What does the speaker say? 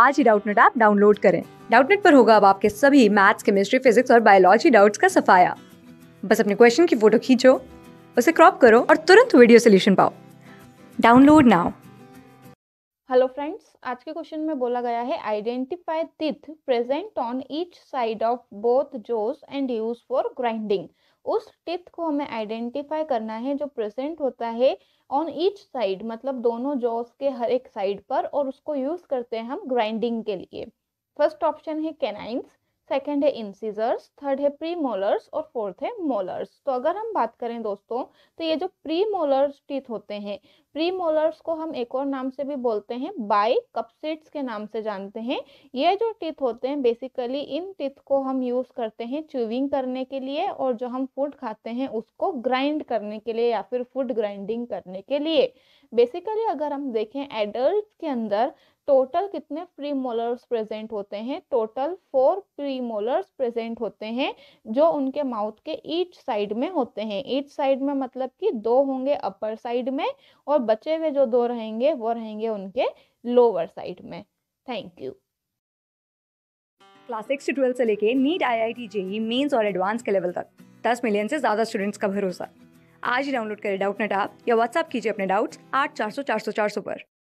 आज ही Doubtnut app download करें डाउटनेट पर होगा अब आपके सभी मैथ्स केमिस्ट्री फिजिक्स और बायोलॉजी डाउट्स का सफाया बस अपने क्वेश्चन की फोटो खींचो उसे क्रॉप करो और तुरंत वीडियो सोल्यूशन पाओ डाउनलोड नाउ हेलो फ्रेंड्स आज के क्वेश्चन में बोला गया है identify teeth present on each side of both jaws and use for grinding उस टिथ को हमें आइडेंटिफाई करना है जो प्रेजेंट होता है ऑन ईच साइड मतलब दोनों जॉस के हर एक साइड पर और उसको यूज़ करते हैं हम ग्राइंडिंग के लिए फर्स्ट ऑप्शन है कैनाइंस सेकेंड है इंसीजर्स थर्ड है प्री मोलर्स और फोर्थ है मोलर्स तो अगर हम बात करें दोस्तों तो ये जो प्री मोलर्स टीथ होते हैं प्री मोलर्स को हम एक और नाम से भी बोलते हैं बाई कपसिट्स के नाम से जानते हैं ये जो टीथ होते हैं बेसिकली इन टीथ को हम यूज़ करते हैं च्यूविंग करने के लिए और जो हम फूड खाते हैं उसको ग्राइंड करने के लिए या फिर फूड ग्राइंडिंग करने के लिए बेसिकली अगर हम देखें एडल्ट के अंदर टोटल कितने प्री मोलर्स प्रेजेंट होते हैं total four premolars present होते हैं जो उनके माउथ के ईच साइड में होते हैं ईच साइड में मतलब कि दो होंगे अपर साइड में और बचे हुए जो दो रहेंगे वो रहेंगे उनके लोअर साइड में थैंक यू क्लास सिक्स से ट्वेल्थ से लेके NEET I I T JEE Mains और एडवांस के लेवल तक दस मिलियन से ज़्यादा स्टूडेंट्स का भरोसा आज ही डाउनलोड करें डाउट नेट आप या व्हाट्सअप कीजिए अपने डाउट्स आठ चार सौ चार सौ चार सौ पर